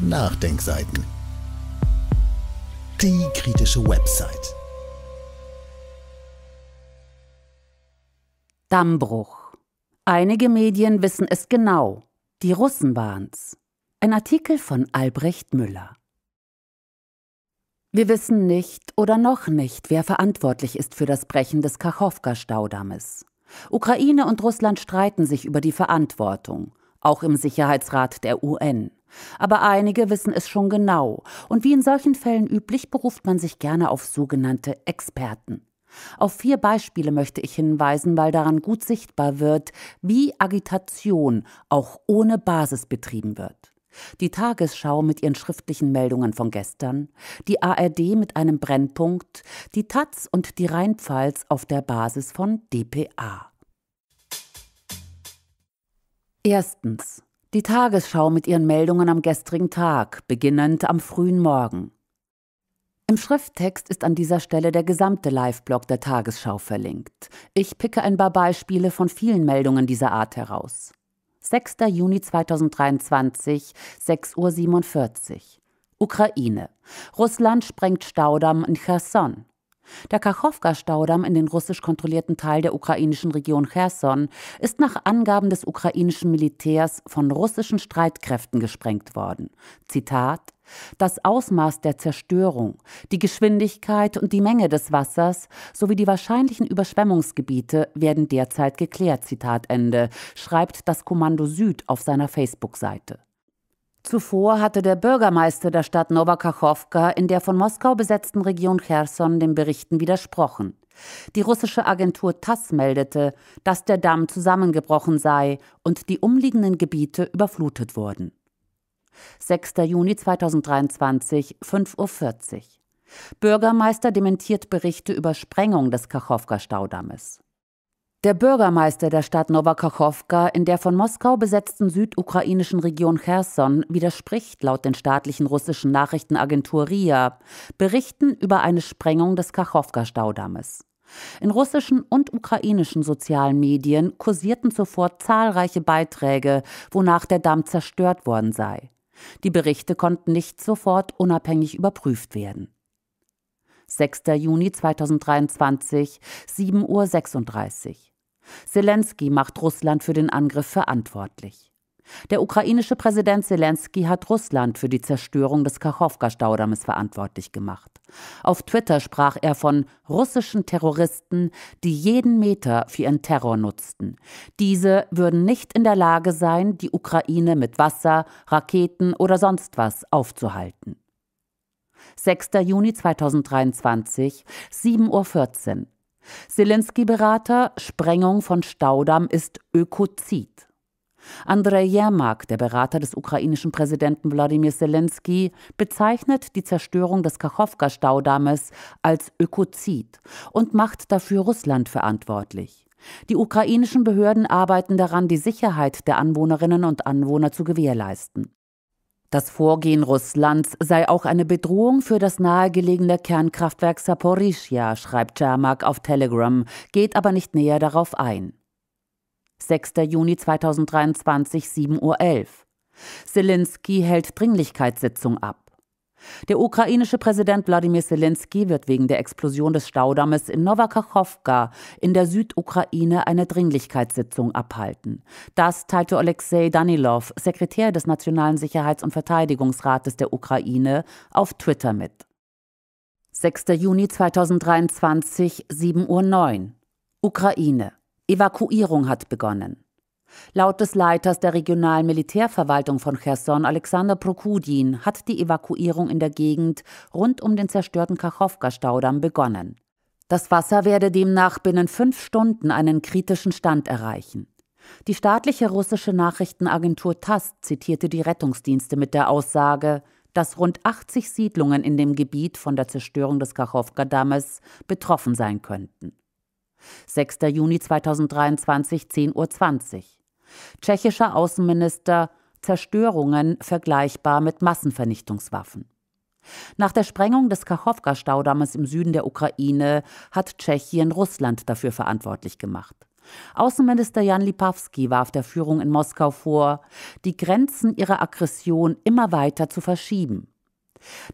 Nachdenkseiten. Die kritische Website. Dammbruch. Einige Medien wissen es genau. Die Russen waren's. Ein Artikel von Albrecht Müller. Wir wissen nicht oder noch nicht, wer verantwortlich ist für das Brechen des Kachowka-Staudammes. Ukraine und Russland streiten sich über die Verantwortung, auch im Sicherheitsrat der UN. Aber einige wissen es schon genau. Und wie in solchen Fällen üblich, beruft man sich gerne auf sogenannte Experten. Auf vier Beispiele möchte ich hinweisen, weil daran gut sichtbar wird, wie Agitation auch ohne Basis betrieben wird. Die Tagesschau mit ihren schriftlichen Meldungen von gestern, die ARD mit einem Brennpunkt, die Taz und die Rheinpfalz auf der Basis von DPA. Erstens. Die Tagesschau mit ihren Meldungen am gestrigen Tag, beginnend am frühen Morgen. Im Schrifttext ist an dieser Stelle der gesamte Live-Blog der Tagesschau verlinkt. Ich picke ein paar Beispiele von vielen Meldungen dieser Art heraus. 6. Juni 2023, 6.47 Uhr. Ukraine. Russland sprengt Staudamm in Cherson. Der Kachowka-Staudamm in den russisch kontrollierten Teil der ukrainischen Region Cherson ist nach Angaben des ukrainischen Militärs von russischen Streitkräften gesprengt worden. Zitat das Ausmaß der Zerstörung, die Geschwindigkeit und die Menge des Wassers sowie die wahrscheinlichen Überschwemmungsgebiete werden derzeit geklärt, Zitat Ende, schreibt das Kommando Süd auf seiner Facebook-Seite. Zuvor hatte der Bürgermeister der Stadt Nowakachowka in der von Moskau besetzten Region Cherson den Berichten widersprochen. Die russische Agentur TASS meldete, dass der Damm zusammengebrochen sei und die umliegenden Gebiete überflutet wurden. 6. Juni 2023, 5.40 Uhr. Bürgermeister dementiert Berichte über Sprengung des Kachowka-Staudammes. Der Bürgermeister der Stadt Nowakachowka in der von Moskau besetzten südukrainischen Region Cherson widerspricht laut den staatlichen russischen Nachrichtenagentur RIA Berichten über eine Sprengung des Kachowka-Staudammes. In russischen und ukrainischen sozialen Medien kursierten zuvor zahlreiche Beiträge, wonach der Damm zerstört worden sei. Die Berichte konnten nicht sofort unabhängig überprüft werden. 6. Juni 2023, 7.36 Uhr. Zelensky macht Russland für den Angriff verantwortlich. Der ukrainische Präsident Zelensky hat Russland für die Zerstörung des Kachowka-Staudammes verantwortlich gemacht. Auf Twitter sprach er von russischen Terroristen, die jeden Meter für ihren Terror nutzten. Diese würden nicht in der Lage sein, die Ukraine mit Wasser, Raketen oder sonst was aufzuhalten. 6. Juni 2023, 7.14 Uhr. Zelensky-Berater, Sprengung von Staudamm ist Ökozid. Andrei Jermak, der Berater des ukrainischen Präsidenten Wladimir Zelensky, bezeichnet die Zerstörung des Kachowka-Staudammes als Ökozid und macht dafür Russland verantwortlich. Die ukrainischen Behörden arbeiten daran, die Sicherheit der Anwohnerinnen und Anwohner zu gewährleisten. Das Vorgehen Russlands sei auch eine Bedrohung für das nahegelegene Kernkraftwerk Saporischia, schreibt Czermak auf Telegram, geht aber nicht näher darauf ein. 6. Juni 2023, 7.11 Uhr. Zelensky hält Dringlichkeitssitzung ab. Der ukrainische Präsident Wladimir Zelensky wird wegen der Explosion des Staudammes in Nowakachowka in der Südukraine eine Dringlichkeitssitzung abhalten. Das teilte Alexei Danilov, Sekretär des Nationalen Sicherheits- und Verteidigungsrates der Ukraine, auf Twitter mit. 6. Juni 2023, 7.09 Uhr. Ukraine. Evakuierung hat begonnen. Laut des Leiters der regionalen Militärverwaltung von Cherson, Alexander Prokudin, hat die Evakuierung in der Gegend rund um den zerstörten Kachowka-Staudamm begonnen. Das Wasser werde demnach binnen fünf Stunden einen kritischen Stand erreichen. Die staatliche russische Nachrichtenagentur TASS zitierte die Rettungsdienste mit der Aussage, dass rund 80 Siedlungen in dem Gebiet von der Zerstörung des Kachowka-Dammes betroffen sein könnten. 6. Juni 2023, 10.20 Uhr. Tschechischer Außenminister Zerstörungen vergleichbar mit Massenvernichtungswaffen. Nach der Sprengung des Kachowka-Staudammes im Süden der Ukraine hat Tschechien Russland dafür verantwortlich gemacht. Außenminister Jan Lipavsky warf der Führung in Moskau vor, die Grenzen ihrer Aggression immer weiter zu verschieben.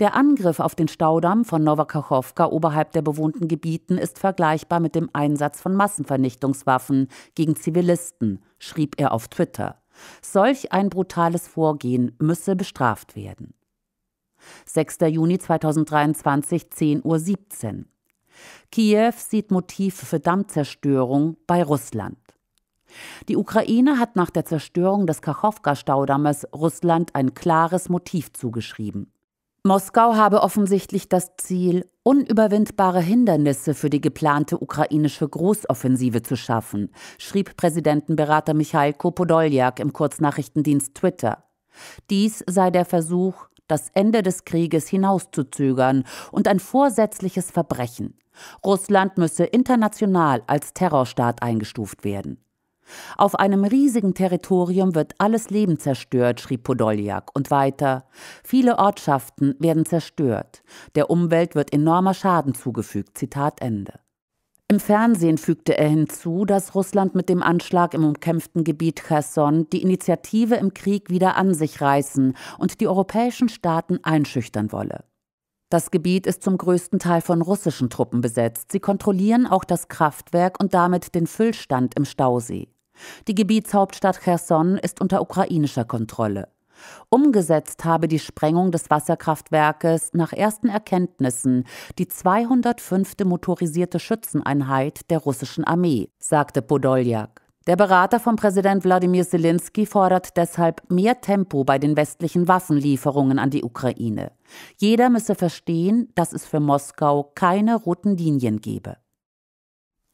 Der Angriff auf den Staudamm von Nowakachowka oberhalb der bewohnten Gebieten ist vergleichbar mit dem Einsatz von Massenvernichtungswaffen gegen Zivilisten, schrieb er auf Twitter. Solch ein brutales Vorgehen müsse bestraft werden. 6. Juni 2023, 10.17 Uhr. Kiew sieht Motiv für Dammzerstörung bei Russland. Die Ukraine hat nach der Zerstörung des Kachowka-Staudammes Russland ein klares Motiv zugeschrieben. Moskau habe offensichtlich das Ziel, unüberwindbare Hindernisse für die geplante ukrainische Großoffensive zu schaffen, schrieb Präsidentenberater Michailko Kopodoljak im Kurznachrichtendienst Twitter. Dies sei der Versuch, das Ende des Krieges hinauszuzögern und ein vorsätzliches Verbrechen. Russland müsse international als Terrorstaat eingestuft werden. Auf einem riesigen Territorium wird alles Leben zerstört, schrieb Podoljak und weiter. Viele Ortschaften werden zerstört. Der Umwelt wird enormer Schaden zugefügt. Zitat Ende. Im Fernsehen fügte er hinzu, dass Russland mit dem Anschlag im umkämpften Gebiet Cherson die Initiative im Krieg wieder an sich reißen und die europäischen Staaten einschüchtern wolle. Das Gebiet ist zum größten Teil von russischen Truppen besetzt. Sie kontrollieren auch das Kraftwerk und damit den Füllstand im Stausee. Die Gebietshauptstadt Cherson ist unter ukrainischer Kontrolle. Umgesetzt habe die Sprengung des Wasserkraftwerkes nach ersten Erkenntnissen die 205. motorisierte Schützeneinheit der russischen Armee, sagte Podoljak. Der Berater von Präsident Wladimir Zelensky fordert deshalb mehr Tempo bei den westlichen Waffenlieferungen an die Ukraine. Jeder müsse verstehen, dass es für Moskau keine roten Linien gebe.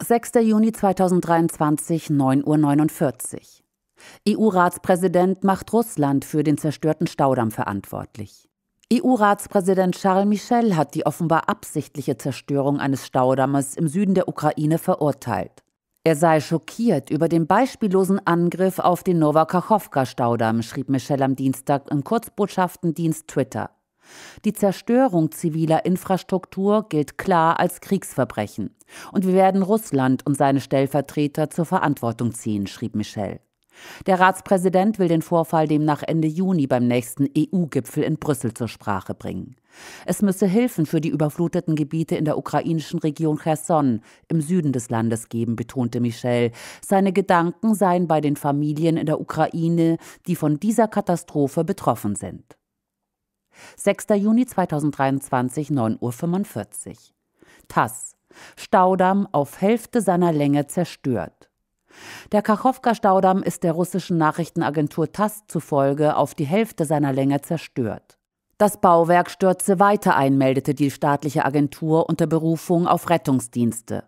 6. Juni 2023, 9.49 Uhr. EU-Ratspräsident e macht Russland für den zerstörten Staudamm verantwortlich. EU-Ratspräsident Charles Michel hat die offenbar absichtliche Zerstörung eines Staudammes im Süden der Ukraine verurteilt. Er sei schockiert über den beispiellosen Angriff auf den Novakachowka-Staudamm, schrieb Michel am Dienstag im Kurzbotschaftendienst Twitter. Die Zerstörung ziviler Infrastruktur gilt klar als Kriegsverbrechen. Und wir werden Russland und seine Stellvertreter zur Verantwortung ziehen, schrieb Michel. Der Ratspräsident will den Vorfall demnach Ende Juni beim nächsten EU-Gipfel in Brüssel zur Sprache bringen. Es müsse Hilfen für die überfluteten Gebiete in der ukrainischen Region Cherson im Süden des Landes geben, betonte Michel. Seine Gedanken seien bei den Familien in der Ukraine, die von dieser Katastrophe betroffen sind. 6. Juni 2023, 9.45 Uhr. Tass. Staudamm auf Hälfte seiner Länge zerstört. Der Kachowka-Staudamm ist der russischen Nachrichtenagentur TASS zufolge auf die Hälfte seiner Länge zerstört. Das Bauwerk stürze weiter ein, meldete die staatliche Agentur unter Berufung auf Rettungsdienste.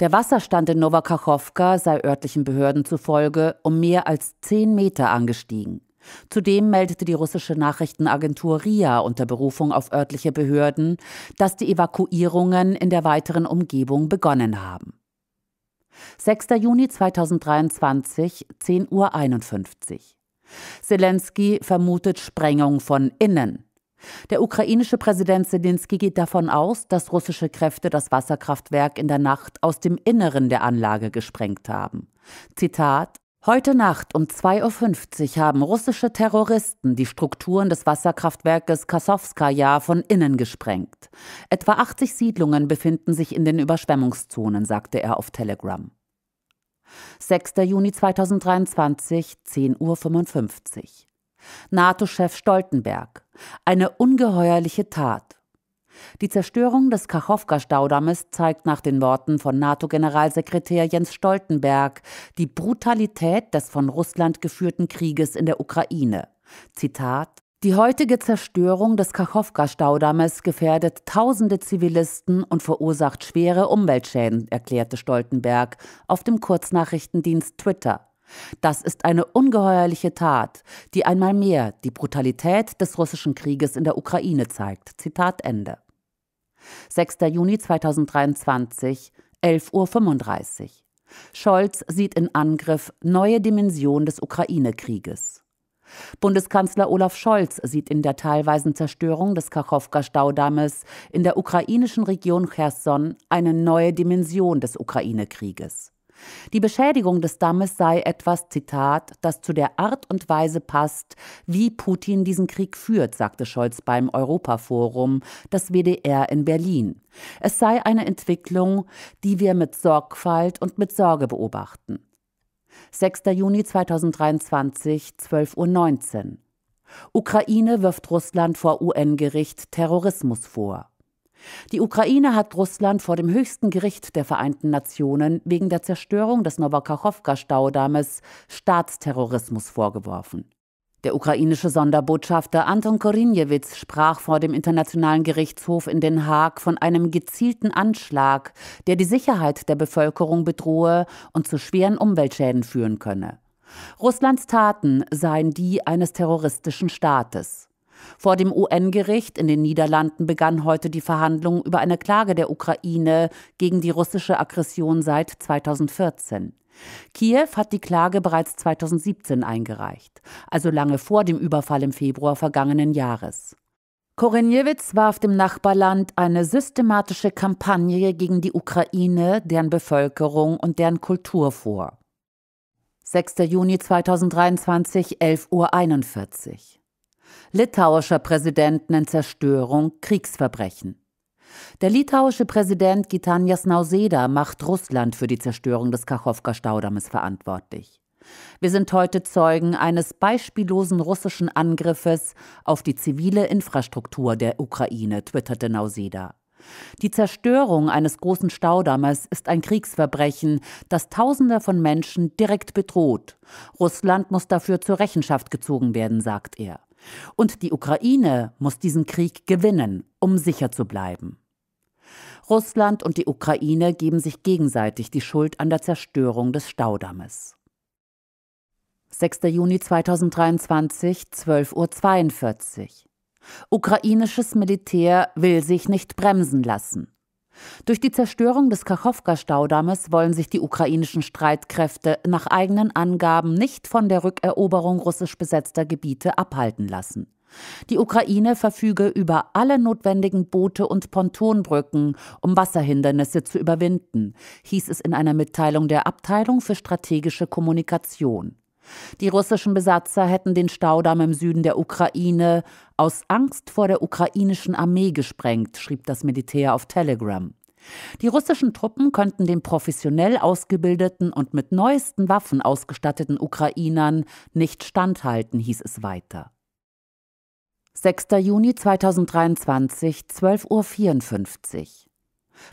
Der Wasserstand in Nowakachowka sei örtlichen Behörden zufolge um mehr als zehn Meter angestiegen. Zudem meldete die russische Nachrichtenagentur RIA unter Berufung auf örtliche Behörden, dass die Evakuierungen in der weiteren Umgebung begonnen haben. 6. Juni 2023, 10.51 Uhr. Zelensky vermutet Sprengung von innen. Der ukrainische Präsident Zelensky geht davon aus, dass russische Kräfte das Wasserkraftwerk in der Nacht aus dem Inneren der Anlage gesprengt haben. Zitat Heute Nacht um 2.50 Uhr haben russische Terroristen die Strukturen des Wasserkraftwerkes Kasowskaja von innen gesprengt. Etwa 80 Siedlungen befinden sich in den Überschwemmungszonen, sagte er auf Telegram. 6. Juni 2023, 10.55 Uhr. NATO-Chef Stoltenberg. Eine ungeheuerliche Tat. Die Zerstörung des Kachowka-Staudammes zeigt nach den Worten von NATO-Generalsekretär Jens Stoltenberg die Brutalität des von Russland geführten Krieges in der Ukraine. Zitat die heutige Zerstörung des Kachowka-Staudammes gefährdet tausende Zivilisten und verursacht schwere Umweltschäden, erklärte Stoltenberg auf dem Kurznachrichtendienst Twitter. Das ist eine ungeheuerliche Tat, die einmal mehr die Brutalität des russischen Krieges in der Ukraine zeigt. Zitat Ende. 6. Juni 2023, 11.35 Uhr. Scholz sieht in Angriff neue Dimension des Ukraine-Krieges. Bundeskanzler Olaf Scholz sieht in der teilweisen Zerstörung des Kachowka-Staudammes in der ukrainischen Region Cherson eine neue Dimension des Ukraine-Krieges. Die Beschädigung des Dammes sei etwas, Zitat, das zu der Art und Weise passt, wie Putin diesen Krieg führt, sagte Scholz beim Europaforum des WDR in Berlin. Es sei eine Entwicklung, die wir mit Sorgfalt und mit Sorge beobachten. 6. Juni 2023, 12.19 Uhr. Ukraine wirft Russland vor UN-Gericht Terrorismus vor. Die Ukraine hat Russland vor dem höchsten Gericht der Vereinten Nationen wegen der Zerstörung des Nowakachowka-Staudammes Staatsterrorismus vorgeworfen. Der ukrainische Sonderbotschafter Anton Korinjewitz sprach vor dem Internationalen Gerichtshof in Den Haag von einem gezielten Anschlag, der die Sicherheit der Bevölkerung bedrohe und zu schweren Umweltschäden führen könne. Russlands Taten seien die eines terroristischen Staates. Vor dem UN-Gericht in den Niederlanden begann heute die Verhandlung über eine Klage der Ukraine gegen die russische Aggression seit 2014. Kiew hat die Klage bereits 2017 eingereicht, also lange vor dem Überfall im Februar vergangenen Jahres. Korenjewitz warf dem Nachbarland eine systematische Kampagne gegen die Ukraine, deren Bevölkerung und deren Kultur vor. 6. Juni 2023, 11.41 Uhr litauischer Präsident nennt Zerstörung Kriegsverbrechen. Der litauische Präsident Gitanjas Nauseda macht Russland für die Zerstörung des Kachowka-Staudammes verantwortlich. Wir sind heute Zeugen eines beispiellosen russischen Angriffes auf die zivile Infrastruktur der Ukraine, twitterte Nauseda. Die Zerstörung eines großen Staudammes ist ein Kriegsverbrechen, das Tausende von Menschen direkt bedroht. Russland muss dafür zur Rechenschaft gezogen werden, sagt er. Und die Ukraine muss diesen Krieg gewinnen, um sicher zu bleiben. Russland und die Ukraine geben sich gegenseitig die Schuld an der Zerstörung des Staudammes. 6. Juni 2023, 12.42 Uhr. Ukrainisches Militär will sich nicht bremsen lassen. Durch die Zerstörung des Kachowka-Staudammes wollen sich die ukrainischen Streitkräfte nach eigenen Angaben nicht von der Rückeroberung russisch besetzter Gebiete abhalten lassen. Die Ukraine verfüge über alle notwendigen Boote und Pontonbrücken, um Wasserhindernisse zu überwinden, hieß es in einer Mitteilung der Abteilung für strategische Kommunikation. Die russischen Besatzer hätten den Staudamm im Süden der Ukraine aus Angst vor der ukrainischen Armee gesprengt, schrieb das Militär auf Telegram. Die russischen Truppen könnten den professionell ausgebildeten und mit neuesten Waffen ausgestatteten Ukrainern nicht standhalten, hieß es weiter. 6. Juni 2023, 12.54 Uhr.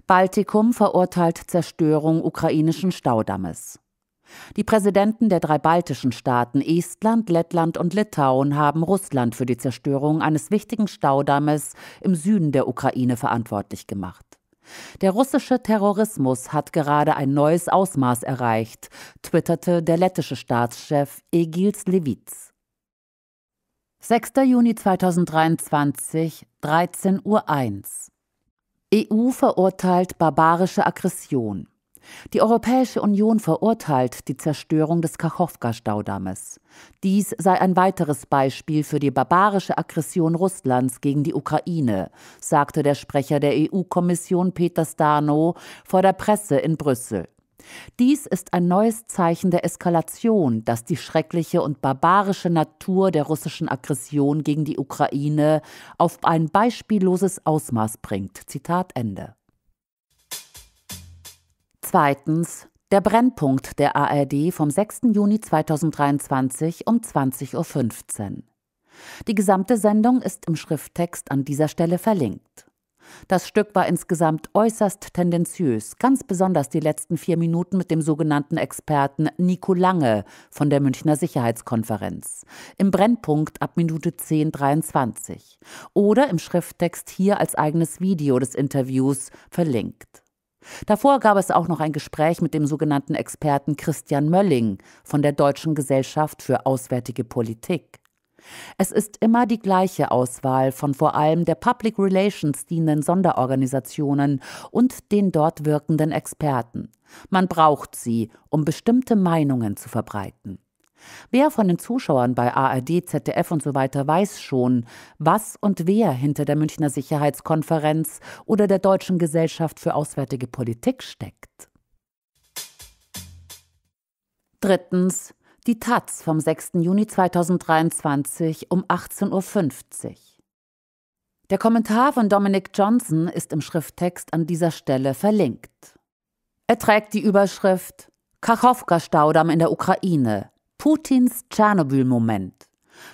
Baltikum verurteilt Zerstörung ukrainischen Staudammes. Die Präsidenten der drei baltischen Staaten Estland, Lettland und Litauen haben Russland für die Zerstörung eines wichtigen Staudammes im Süden der Ukraine verantwortlich gemacht. Der russische Terrorismus hat gerade ein neues Ausmaß erreicht, twitterte der lettische Staatschef Egils Levits. 6. Juni 2023, 13.01 Uhr. EU e verurteilt barbarische Aggression. Die Europäische Union verurteilt die Zerstörung des Kachowka-Staudammes. Dies sei ein weiteres Beispiel für die barbarische Aggression Russlands gegen die Ukraine, sagte der Sprecher der EU-Kommission Peter Stano vor der Presse in Brüssel. Dies ist ein neues Zeichen der Eskalation, das die schreckliche und barbarische Natur der russischen Aggression gegen die Ukraine auf ein beispielloses Ausmaß bringt. Zitat Ende. Zweitens der Brennpunkt der ARD vom 6. Juni 2023 um 20.15 Uhr. Die gesamte Sendung ist im Schrifttext an dieser Stelle verlinkt. Das Stück war insgesamt äußerst tendenziös, ganz besonders die letzten vier Minuten mit dem sogenannten Experten Nico Lange von der Münchner Sicherheitskonferenz. Im Brennpunkt ab Minute 10.23 oder im Schrifttext hier als eigenes Video des Interviews verlinkt. Davor gab es auch noch ein Gespräch mit dem sogenannten Experten Christian Mölling von der Deutschen Gesellschaft für Auswärtige Politik. Es ist immer die gleiche Auswahl von vor allem der Public Relations dienenden Sonderorganisationen und den dort wirkenden Experten. Man braucht sie, um bestimmte Meinungen zu verbreiten. Wer von den Zuschauern bei ARD, ZDF und so weiter weiß schon, was und wer hinter der Münchner Sicherheitskonferenz oder der Deutschen Gesellschaft für Auswärtige Politik steckt. Drittens. Die Taz vom 6. Juni 2023 um 18.50 Uhr. Der Kommentar von Dominic Johnson ist im Schrifttext an dieser Stelle verlinkt. Er trägt die Überschrift Kachowka-Staudamm in der Ukraine. Putins Tschernobyl-Moment.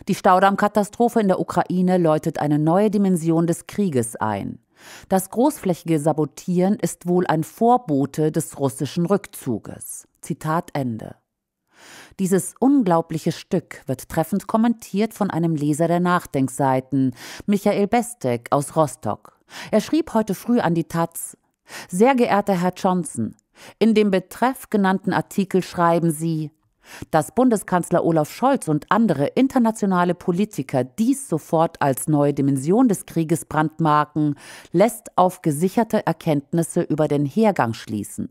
Die Staudammkatastrophe in der Ukraine läutet eine neue Dimension des Krieges ein. Das großflächige Sabotieren ist wohl ein Vorbote des russischen Rückzuges. Zitat Ende. Dieses unglaubliche Stück wird treffend kommentiert von einem Leser der Nachdenkseiten, Michael Bestek aus Rostock. Er schrieb heute früh an die Taz: Sehr geehrter Herr Johnson, in dem Betreff genannten Artikel schreiben Sie, dass Bundeskanzler Olaf Scholz und andere internationale Politiker dies sofort als neue Dimension des Krieges brandmarken, lässt auf gesicherte Erkenntnisse über den Hergang schließen.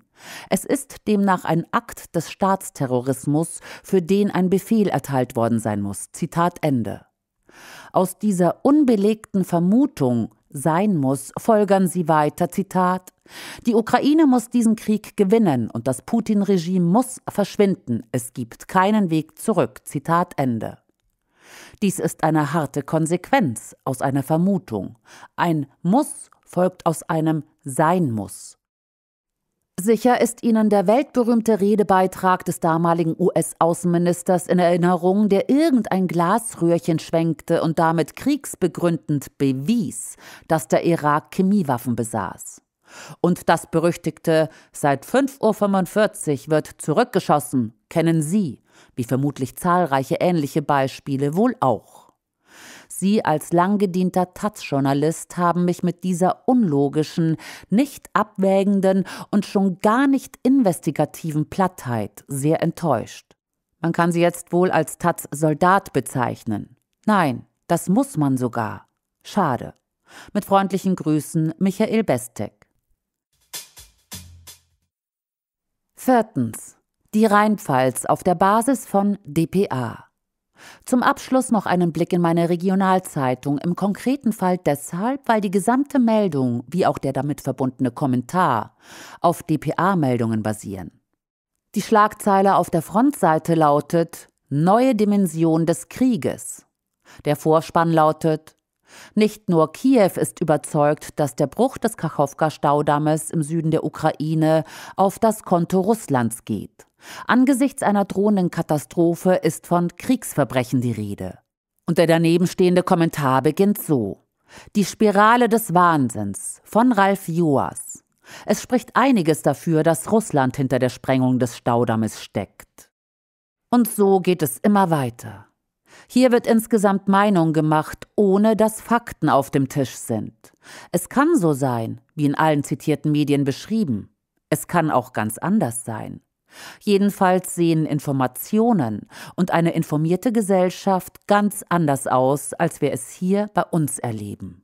Es ist demnach ein Akt des Staatsterrorismus, für den ein Befehl erteilt worden sein muss. Zitat Ende. Aus dieser unbelegten Vermutung sein muss, folgern sie weiter, Zitat, die Ukraine muss diesen Krieg gewinnen und das Putin-Regime muss verschwinden. Es gibt keinen Weg zurück. Zitat Ende. Dies ist eine harte Konsequenz aus einer Vermutung. Ein Muss folgt aus einem Sein muss. Sicher ist Ihnen der weltberühmte Redebeitrag des damaligen US-Außenministers in Erinnerung, der irgendein Glasröhrchen schwenkte und damit kriegsbegründend bewies, dass der Irak Chemiewaffen besaß. Und das berüchtigte Seit 5.45 Uhr wird zurückgeschossen, kennen Sie, wie vermutlich zahlreiche ähnliche Beispiele wohl auch. Sie als langgedienter Taz-Journalist haben mich mit dieser unlogischen, nicht abwägenden und schon gar nicht investigativen Plattheit sehr enttäuscht. Man kann sie jetzt wohl als Taz-Soldat bezeichnen. Nein, das muss man sogar. Schade. Mit freundlichen Grüßen Michael Bestek. Viertens. Die Rheinpfalz auf der Basis von DPA. Zum Abschluss noch einen Blick in meine Regionalzeitung, im konkreten Fall deshalb, weil die gesamte Meldung, wie auch der damit verbundene Kommentar, auf DPA-Meldungen basieren. Die Schlagzeile auf der Frontseite lautet Neue Dimension des Krieges. Der Vorspann lautet nicht nur Kiew ist überzeugt, dass der Bruch des Kachowka-Staudammes im Süden der Ukraine auf das Konto Russlands geht. Angesichts einer drohenden Katastrophe ist von Kriegsverbrechen die Rede. Und der danebenstehende Kommentar beginnt so. Die Spirale des Wahnsinns von Ralf Joas. Es spricht einiges dafür, dass Russland hinter der Sprengung des Staudammes steckt. Und so geht es immer weiter. Hier wird insgesamt Meinung gemacht, ohne dass Fakten auf dem Tisch sind. Es kann so sein, wie in allen zitierten Medien beschrieben. Es kann auch ganz anders sein. Jedenfalls sehen Informationen und eine informierte Gesellschaft ganz anders aus, als wir es hier bei uns erleben.